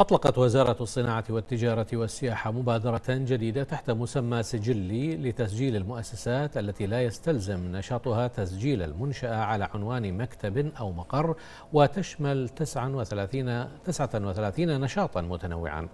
أطلقت وزارة الصناعة والتجارة والسياحة مبادرة جديدة تحت مسمى سجلي لتسجيل المؤسسات التي لا يستلزم نشاطها تسجيل المنشأة على عنوان مكتب أو مقر وتشمل 39, 39 نشاطا متنوعا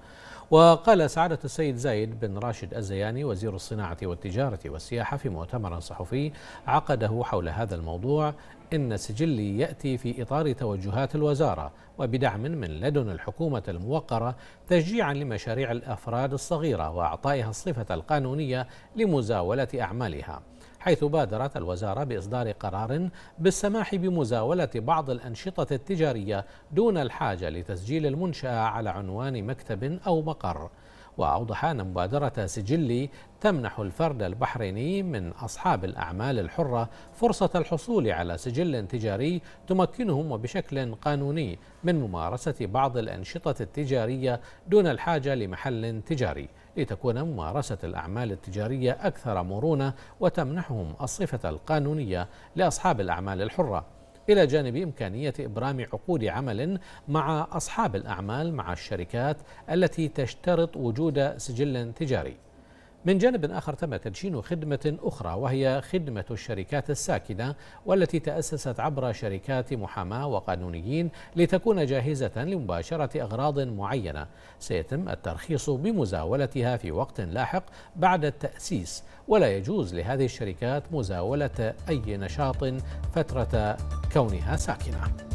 وقال سعادة السيد زايد بن راشد الزياني وزير الصناعة والتجارة والسياحة في مؤتمر صحفي عقده حول هذا الموضوع إن سجلي يأتي في إطار توجهات الوزارة وبدعم من لدن الحكومة الموقرة تشجيعا لمشاريع الأفراد الصغيرة وأعطائها الصفة القانونية لمزاولة أعمالها حيث بادرت الوزارة بإصدار قرار بالسماح بمزاولة بعض الأنشطة التجارية دون الحاجة لتسجيل المنشأة على عنوان مكتب أو مقر وأوضح أن مبادرة سجلي تمنح الفرد البحريني من أصحاب الأعمال الحرة فرصة الحصول على سجل تجاري تمكنهم وبشكل قانوني من ممارسة بعض الأنشطة التجارية دون الحاجة لمحل تجاري لتكون ممارسة الأعمال التجارية أكثر مرونة وتمنحهم الصفة القانونية لأصحاب الأعمال الحرة إلى جانب إمكانية إبرام عقود عمل مع أصحاب الأعمال مع الشركات التي تشترط وجود سجل تجاري من جانب آخر تم تدشين خدمة أخرى وهي خدمة الشركات الساكنة والتي تأسست عبر شركات محاماة وقانونيين لتكون جاهزة لمباشرة أغراض معينة سيتم الترخيص بمزاولتها في وقت لاحق بعد التأسيس ولا يجوز لهذه الشركات مزاولة أي نشاط فترة كونها ساكنة